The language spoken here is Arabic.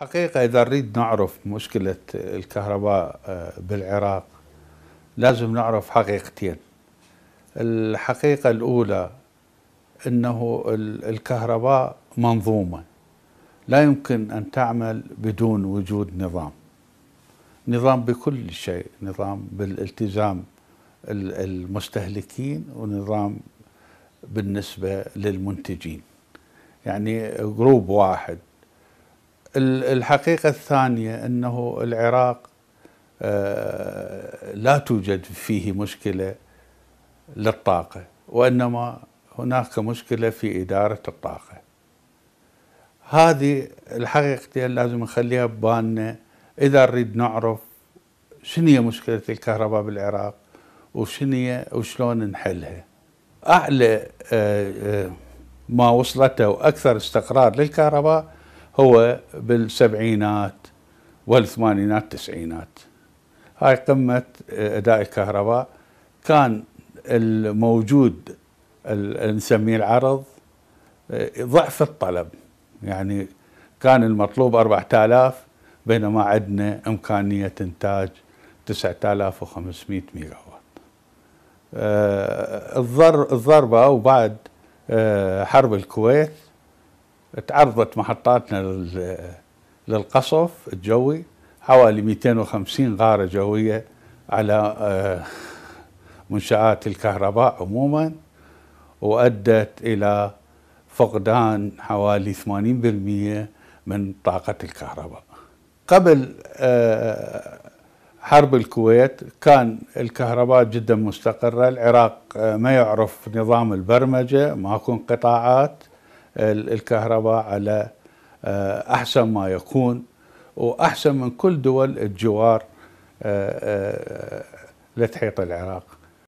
حقيقة إذا نريد نعرف مشكلة الكهرباء آه، بالعراق لازم نعرف حقيقتين الحقيقة الأولى أنه الكهرباء منظومة لا يمكن أن تعمل بدون وجود نظام نظام بكل شيء نظام بالالتزام المستهلكين ونظام بالنسبة للمنتجين يعني جروب واحد الحقيقة الثانية أنه العراق آه، لا توجد فيه مشكلة للطاقة وإنما هناك مشكلة في إدارة الطاقة هذه الحقيقة لازم نخليها ببالنا إذا نريد نعرف شنو هي مشكلة الكهرباء بالعراق وشنو هي وشلون نحلها أعلى آه، آه، ما وصلته وأكثر استقرار للكهرباء هو بالسبعينات والثمانينات التسعينات هاي قمة آه، أداء الكهرباء كان الموجود نسميه العرض آه، ضعف الطلب يعني كان المطلوب 4000 بينما عندنا إمكانية إنتاج 9500 ميجا واط الضربة وبعد آه، حرب الكويت تعرضت محطاتنا للقصف الجوي حوالي 250 غارة جوية على آه، منشآت الكهرباء عموما وأدت إلى فقدان حوالي 80% من طاقة الكهرباء قبل آه، حرب الكويت كان الكهرباء جدا مستقرة العراق آه، ما يعرف نظام البرمجة ماكو انقطاعات الكهرباء على آه، أحسن ما يكون وأحسن من كل دول الجوار آه، آه، لتحيط العراق